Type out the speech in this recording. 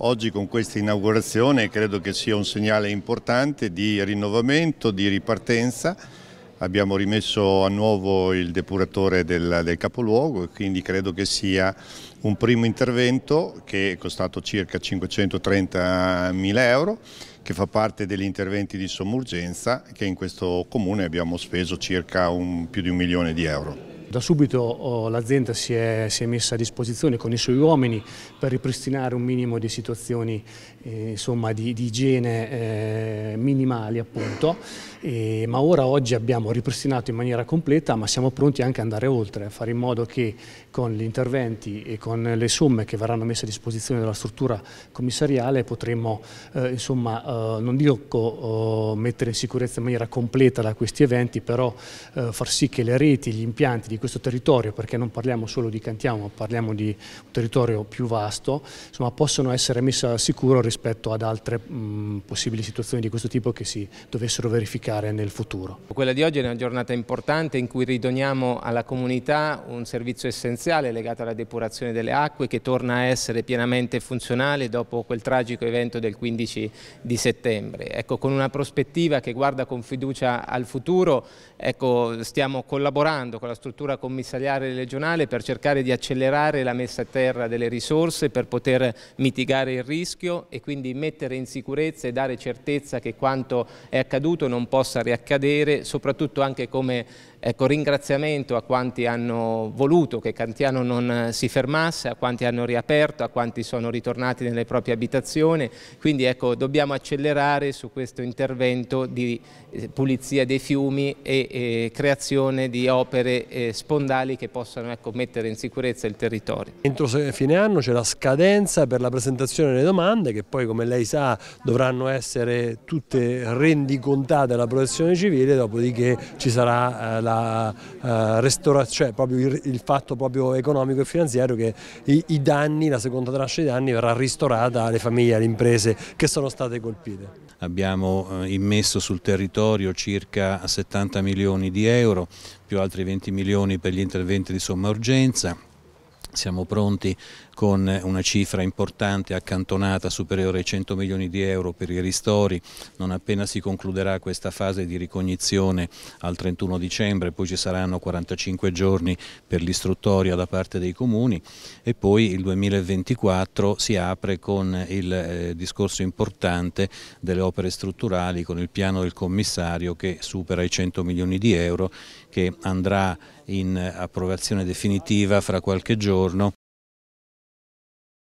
Oggi con questa inaugurazione credo che sia un segnale importante di rinnovamento, di ripartenza. Abbiamo rimesso a nuovo il depuratore del, del capoluogo e quindi credo che sia un primo intervento che è costato circa 530 mila euro che fa parte degli interventi di somma che in questo comune abbiamo speso circa un, più di un milione di euro. Da subito oh, l'azienda si, si è, messa a disposizione con i suoi uomini per ripristinare un minimo di situazioni eh, insomma, di, di igiene eh, minimali appunto, e, ma ora oggi abbiamo ripristinato in maniera completa ma siamo pronti anche ad andare oltre, a fare in modo che con gli interventi e con le somme che verranno messe a disposizione dalla struttura commissariale potremo eh, insomma, eh, non dico oh, mettere in sicurezza in maniera completa da questi eventi, però eh, far sì che le reti, gli impianti di questo territorio, perché non parliamo solo di Cantiamo, ma parliamo di un territorio più vasto, insomma, possono essere messe al sicuro rispetto ad altre mh, possibili situazioni di questo tipo che si dovessero verificare nel futuro. Quella di oggi è una giornata importante in cui ridoniamo alla comunità un servizio essenziale legato alla depurazione delle acque che torna a essere pienamente funzionale dopo quel tragico evento del 15 di settembre. Ecco, con una prospettiva che guarda con fiducia al futuro, ecco, stiamo collaborando con la struttura struttura commissariale regionale per cercare di accelerare la messa a terra delle risorse per poter mitigare il rischio e quindi mettere in sicurezza e dare certezza che quanto è accaduto non possa riaccadere, soprattutto anche come Ecco, ringraziamento a quanti hanno voluto che Cantiano non eh, si fermasse, a quanti hanno riaperto, a quanti sono ritornati nelle proprie abitazioni, quindi ecco, dobbiamo accelerare su questo intervento di eh, pulizia dei fiumi e, e creazione di opere eh, spondali che possano ecco, mettere in sicurezza il territorio. Entro fine anno c'è la scadenza per la presentazione delle domande che poi come lei sa dovranno essere tutte rendicontate alla protezione civile, dopodiché ci sarà eh, la la eh, restaurazione, cioè proprio il, il, fatto proprio economico e finanziario che i, i danni, la seconda tranche dei danni verrà ristorata alle famiglie, alle imprese che sono state colpite. Abbiamo eh, immesso sul territorio circa 70 milioni di euro, più altri 20 milioni per gli interventi di somma urgenza, siamo pronti con una cifra importante accantonata superiore ai 100 milioni di euro per i ristori, non appena si concluderà questa fase di ricognizione al 31 dicembre, poi ci saranno 45 giorni per l'istruttoria da parte dei comuni e poi il 2024 si apre con il eh, discorso importante delle opere strutturali con il piano del commissario che supera i 100 milioni di euro che andrà in eh, approvazione definitiva fra qualche giorno no.